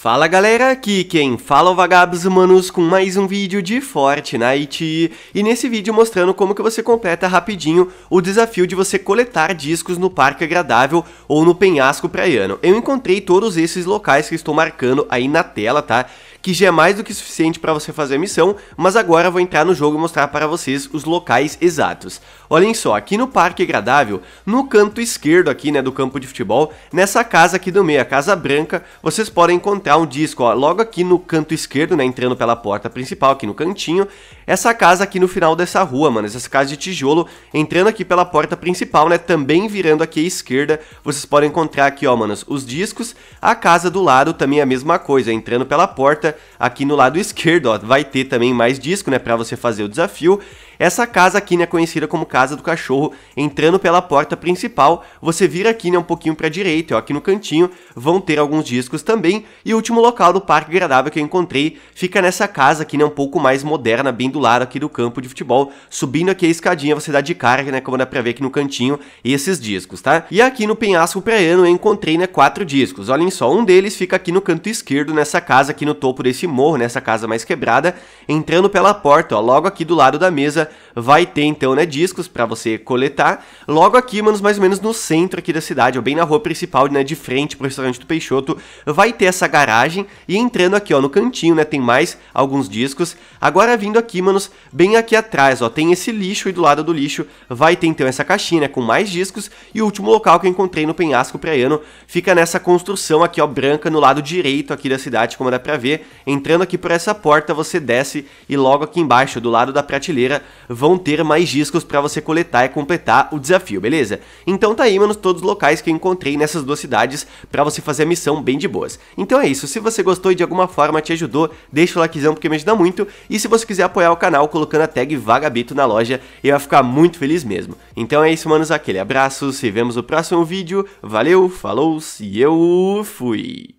Fala galera, aqui quem fala é o Vagabos Humanos com mais um vídeo de Fortnite e nesse vídeo mostrando como que você completa rapidinho o desafio de você coletar discos no Parque Agradável ou no Penhasco Praiano. Eu encontrei todos esses locais que estou marcando aí na tela, tá? que já é mais do que suficiente para você fazer a missão, mas agora vou entrar no jogo e mostrar para vocês os locais exatos. Olhem só, aqui no Parque Agradável, no canto esquerdo aqui né, do campo de futebol, nessa casa aqui do meio, a Casa Branca, vocês podem encontrar um disco, ó, logo aqui no canto esquerdo, né, entrando pela porta principal, aqui no cantinho, essa casa aqui no final dessa rua, mano, essa casa de tijolo, entrando aqui pela porta principal, né, também virando aqui à esquerda, vocês podem encontrar aqui, ó, manos, os discos, a casa do lado também é a mesma coisa, entrando pela porta, aqui no lado esquerdo, ó, vai ter também mais disco, né, para você fazer o desafio. Essa casa aqui é conhecida como Casa do Cachorro. Entrando pela porta principal, você vira aqui né, um pouquinho para a direita, ó, aqui no cantinho, vão ter alguns discos também. E o último local do Parque Agradável que eu encontrei fica nessa casa aqui, né, um pouco mais moderna, bem do lado aqui do campo de futebol. Subindo aqui a escadinha, você dá de cara, né, como dá para ver aqui no cantinho, esses discos, tá? E aqui no penhasco praiano eu encontrei né, quatro discos. Olhem só, um deles fica aqui no canto esquerdo, nessa casa aqui no topo desse morro, nessa casa mais quebrada. Entrando pela porta, ó, logo aqui do lado da mesa, vai ter então, né, discos para você coletar, logo aqui, manos, mais ou menos no centro aqui da cidade, ou bem na rua principal, né, de frente pro restaurante do Peixoto, vai ter essa garagem, e entrando aqui, ó, no cantinho, né, tem mais alguns discos, agora vindo aqui, manos, bem aqui atrás, ó, tem esse lixo, e do lado do lixo vai ter então essa caixinha, né, com mais discos, e o último local que eu encontrei no penhasco praiano fica nessa construção aqui, ó, branca, no lado direito aqui da cidade, como dá pra ver, entrando aqui por essa porta, você desce, e logo aqui embaixo, do lado da prateleira, vão ter mais discos para você coletar e completar o desafio, beleza? Então tá aí, mano, todos os locais que eu encontrei nessas duas cidades para você fazer a missão bem de boas. Então é isso, se você gostou e de alguma forma te ajudou, deixa o likezão porque me ajuda muito, e se você quiser apoiar o canal colocando a tag Vagabito na loja, eu vou ficar muito feliz mesmo. Então é isso, manos, aquele abraço, se vemos no próximo vídeo, valeu, falou e eu fui!